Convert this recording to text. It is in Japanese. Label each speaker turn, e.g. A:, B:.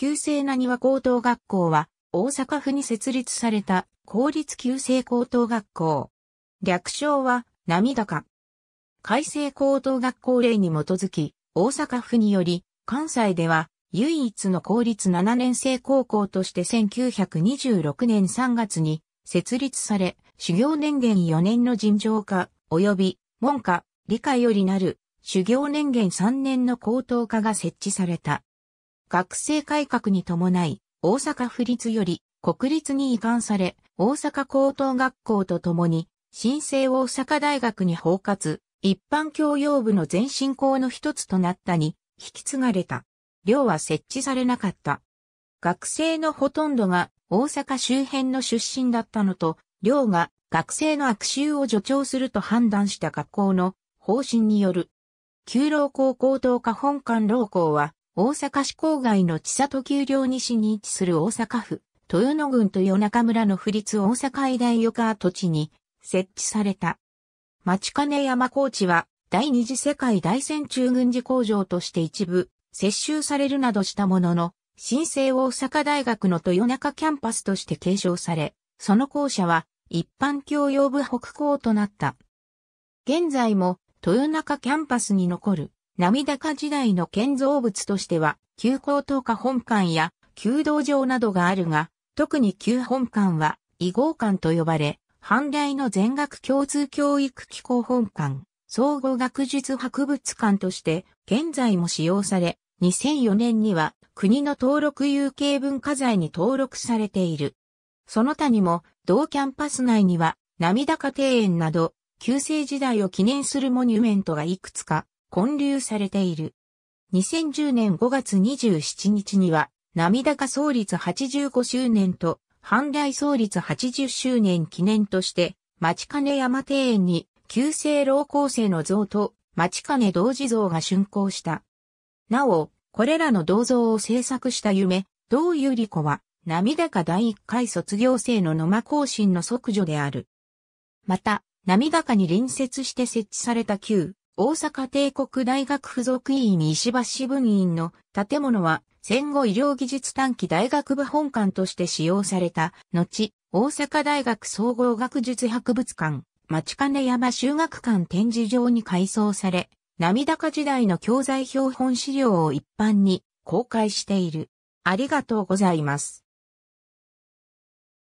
A: 旧制な庭高等学校は、大阪府に設立された公立旧制高等学校。略称は、涙か。改正高等学校令に基づき、大阪府により、関西では、唯一の公立7年生高校として1926年3月に設立され、修行年限4年の尋常化、及び文化、理科よりなる、修行年限3年の高等科が設置された。学生改革に伴い、大阪府立より国立に移管され、大阪高等学校とともに、新生大阪大学に包括、一般教養部の前進校の一つとなったに、引き継がれた。寮は設置されなかった。学生のほとんどが大阪周辺の出身だったのと、寮が学生の悪習を助長すると判断した学校の方針による。旧老高高等科本館老校は大阪市郊外の千里丘陵西に位置する大阪府、豊野郡と与中村の府立大阪医大予科跡地に設置された。町金山高地は第二次世界大戦中軍事工場として一部接収されるなどしたものの、新生大阪大学の豊中キャンパスとして継承され、その校舎は一般教養部北校となった。現在も豊中キャンパスに残る涙化時代の建造物としては、旧高等下本館や旧道場などがあるが、特に旧本館は、異合館と呼ばれ、反来の全学共通教育機構本館、総合学術博物館として、現在も使用され、2004年には国の登録有形文化財に登録されている。その他にも、同キャンパス内には、涙化庭園など、旧世時代を記念するモニュメントがいくつか混流されている。2010年5月27日には、涙が創立85周年と、半大創立80周年記念として、町金山庭園に、旧制老高生の像と、町金同時像が竣工した。なお、これらの銅像を制作した夢、道ゆり子は、涙が第1回卒業生の野間更新の即女である。また、涙がに隣接して設置された旧、大阪帝国大学附属医院石橋分院の建物は戦後医療技術短期大学部本館として使用された、後、大阪大学総合学術博物館、町金山修学館展示場に改装され、涙か時代の教材標本資料を一般に公開している。ありがとうございます。